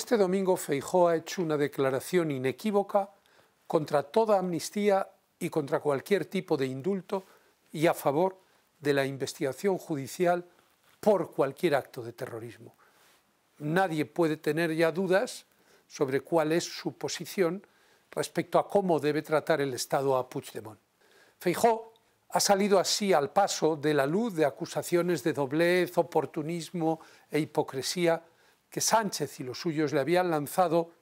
Este domingo Feijó ha hecho una declaración inequívoca contra toda amnistía y contra cualquier tipo de indulto y a favor de la investigación judicial por cualquier acto de terrorismo. Nadie puede tener ya dudas sobre cuál es su posición respecto a cómo debe tratar el Estado a Puigdemont. Feijó ha salido así al paso de la luz de acusaciones de doblez, oportunismo e hipocresía que Sánchez y los suyos le habían lanzado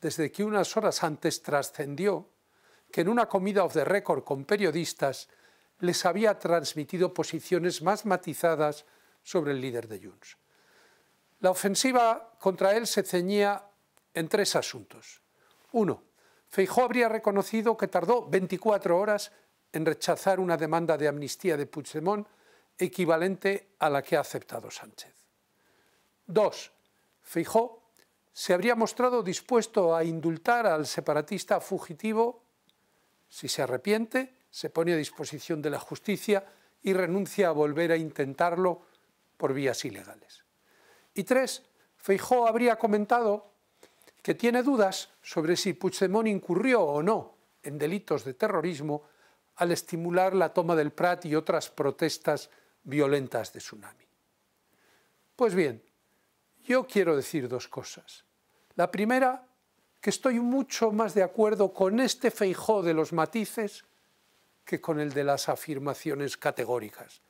desde que unas horas antes trascendió que en una comida off the record con periodistas les había transmitido posiciones más matizadas sobre el líder de Junts. La ofensiva contra él se ceñía en tres asuntos. Uno, Feijó habría reconocido que tardó 24 horas en rechazar una demanda de amnistía de Puigdemont equivalente a la que ha aceptado Sánchez. Dos, Feijó se habría mostrado dispuesto a indultar al separatista fugitivo si se arrepiente, se pone a disposición de la justicia y renuncia a volver a intentarlo por vías ilegales. Y tres, Feijó habría comentado que tiene dudas sobre si Puigdemont incurrió o no en delitos de terrorismo al estimular la toma del Prat y otras protestas violentas de Tsunami. Pues bien, yo quiero decir dos cosas. La primera, que estoy mucho más de acuerdo con este feijó de los matices que con el de las afirmaciones categóricas.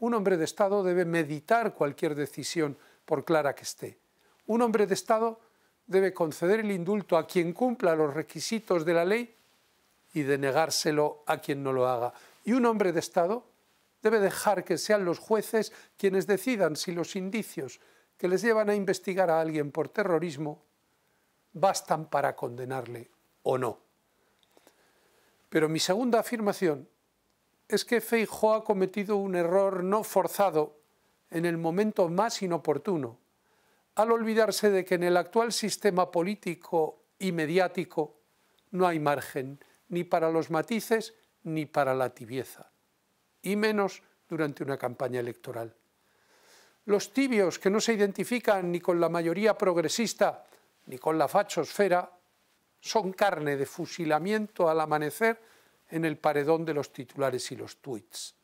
Un hombre de Estado debe meditar cualquier decisión, por clara que esté. Un hombre de Estado debe conceder el indulto a quien cumpla los requisitos de la ley y denegárselo a quien no lo haga. Y un hombre de Estado debe dejar que sean los jueces quienes decidan si los indicios que les llevan a investigar a alguien por terrorismo bastan para condenarle o no. Pero mi segunda afirmación es que Feijóo ha cometido un error no forzado en el momento más inoportuno, al olvidarse de que en el actual sistema político y mediático no hay margen ni para los matices ni para la tibieza, y menos durante una campaña electoral los tibios que no se identifican ni con la mayoría progresista ni con la fachosfera son carne de fusilamiento al amanecer en el paredón de los titulares y los tuits.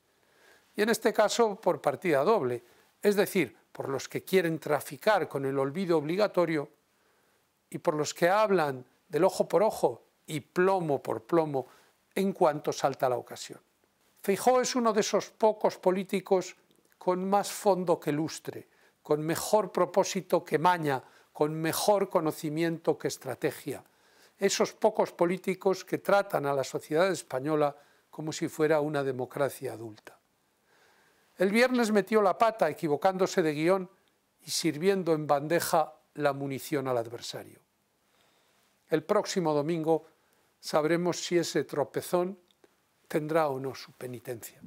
Y en este caso por partida doble, es decir, por los que quieren traficar con el olvido obligatorio y por los que hablan del ojo por ojo y plomo por plomo en cuanto salta la ocasión. Feijó es uno de esos pocos políticos con más fondo que lustre, con mejor propósito que maña, con mejor conocimiento que estrategia. Esos pocos políticos que tratan a la sociedad española como si fuera una democracia adulta. El viernes metió la pata equivocándose de guión y sirviendo en bandeja la munición al adversario. El próximo domingo sabremos si ese tropezón tendrá o no su penitencia.